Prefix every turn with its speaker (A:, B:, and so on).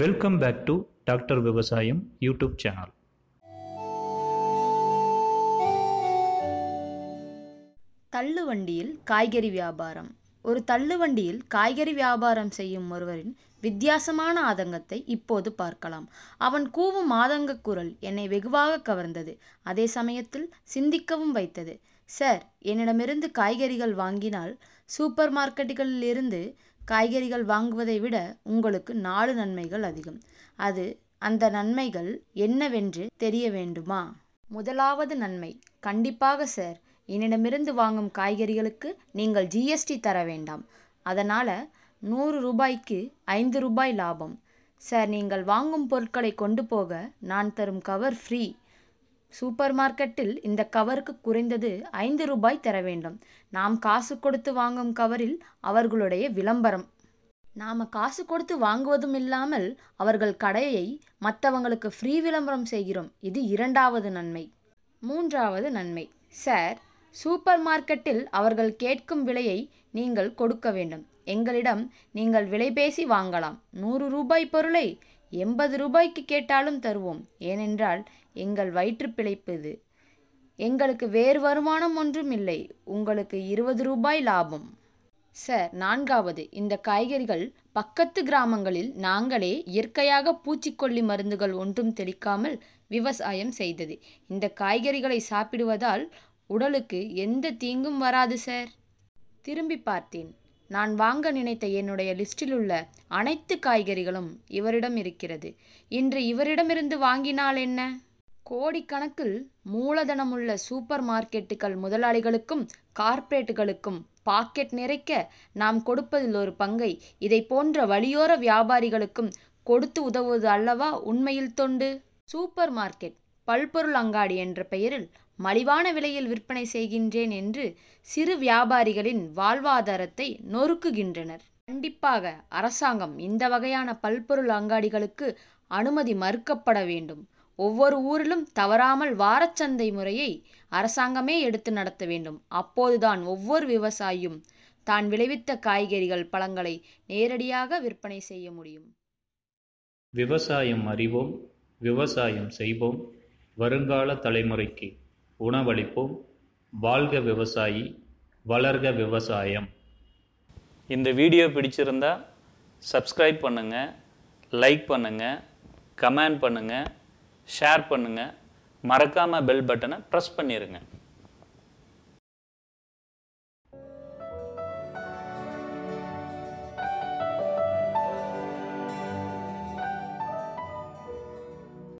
A: welcome back to doctor Vivasayam YouTube channel
B: தள்ளுவண்டியில் காய்கறி வியாபாரம் ஒரு தள்ளுவண்டியில் காய்கறி வியாபாரம் செய்யும் ஒருவரின் வித்தியாசமான ஆதங்கத்தை இப்போது பார்க்கலாம் அவன் கூவும் ஆதங்க குரல் என்னை வெகுவாக கவர்ந்தது அதே சமயத்தில் சிந்திக்கவும் வைத்தது சார் என்னிடமிருந்து காய்கறிகள் வாங்கினால் சூப்பர் மார்க்கெட்டுகளில் இருந்து காய்கறிகள் வாங்குவதை விட உங்களுக்கு நாலு நன்மைகள் அதிகம் அது அந்த நன்மைகள் என்னவென்று தெரிய வேண்டுமா முதலாவது நன்மை கண்டிப்பாக சார் என்னிடமிருந்து வாங்கும் காய்கறிகளுக்கு நீங்கள் ஜிஎஸ்டி தர வேண்டாம் அதனால் நூறு ரூபாய்க்கு ஐந்து ரூபாய் லாபம் சார் நீங்கள் வாங்கும் பொருட்களை கொண்டு போக நான் தரும் கவர் ஃப்ரீ சூப்பர் மார்க்கெட்டில் இந்த கவருக்கு குறைந்தது ஐந்து ரூபாய் தர வேண்டும் நாம் காசு கொடுத்து வாங்கும் கவரில் அவர்களுடைய விளம்பரம் நாம் காசு கொடுத்து வாங்குவதும் இல்லாமல் அவர்கள் கடையை மற்றவங்களுக்கு ஃப்ரீ விளம்பரம் செய்கிறோம் இது இரண்டாவது நன்மை மூன்றாவது நன்மை சார் சூப்பர் மார்க்கெட்டில் அவர்கள் கேட்கும் விலையை நீங்கள் கொடுக்க வேண்டும் எங்களிடம் நீங்கள் விலை பேசி வாங்கலாம் நூறு ரூபாய் பொருளை எண்பது ரூபாய்க்கு கேட்டாலும் தருவோம் ஏனென்றால் எங்கள் வயிற்று பிழைப்பு இது எங்களுக்கு வேறு வருமானம் ஒன்றும் இல்லை உங்களுக்கு இருபது ரூபாய் லாபம் சார் நான்காவது இந்த காய்கறிகள் பக்கத்து கிராமங்களில் நாங்களே இயற்கையாக பூச்சிக்கொல்லி மருந்துகள் ஒன்றும் தெளிக்காமல் விவசாயம் செய்தது இந்த காய்கறிகளை சாப்பிடுவதால் உடலுக்கு எந்த தீங்கும் வராது சார் திரும்பி பார்த்தேன் நான் வாங்க நினைத்த என்னுடைய லிஸ்டில் உள்ள அனைத்து காய்கறிகளும் இவரிடம் இருக்கிறது இன்று இவரிடமிருந்து வாங்கினால் என்ன கோடிக்கணக்கில் மூலதனமுள்ள சூப்பர் மார்க்கெட்டுகள் முதலாளிகளுக்கும் கார்ப்பரேட்டுகளுக்கும் பாக்கெட் நிறைக்க நாம் கொடுப்பதில் ஒரு பங்கை இதை போன்ற வழியோர வியாபாரிகளுக்கும் கொடுத்து உதவுவது அல்லவா உண்மையில் தொண்டு சூப்பர் மார்க்கெட் பல்பொருள் அங்காடி என்ற பெயரில் மலிவான விலையில் விற்பனை செய்கின்றேன் என்று சிறு வியாபாரிகளின் வாழ்வாதாரத்தை நொறுக்குகின்றனர் கண்டிப்பாக அரசாங்கம் இந்த வகையான பல்பொருள் அங்காடிகளுக்கு அனுமதி மறுக்கப்பட வேண்டும் ஒவ்வொரு ஊரிலும் தவறாமல் வாரச்சந்தை முறையை அரசாங்கமே எடுத்து நடத்த வேண்டும் அப்போதுதான் ஒவ்வொரு விவசாயியும் தான் விளைவித்த காய்கறிகள் பழங்களை நேரடியாக விற்பனை செய்ய முடியும்
A: விவசாயம் அறிவோம் விவசாயம் செய்வோம் வருங்கால தலைமுறைக்கு உணவளிப்போம் வாழ்க விவசாயி வளர்க விவசாயம் இந்த வீடியோ பிடிச்சிருந்தா சப்ஸ்கிரைப் பண்ணுங்கள் லைக் பண்ணுங்கள் கமெண்ட் பண்ணுங்கள் ஷேர் பண்ணுங்கள் மறக்காமல் பெல் பட்டனை ப்ரெஸ் பண்ணிடுங்க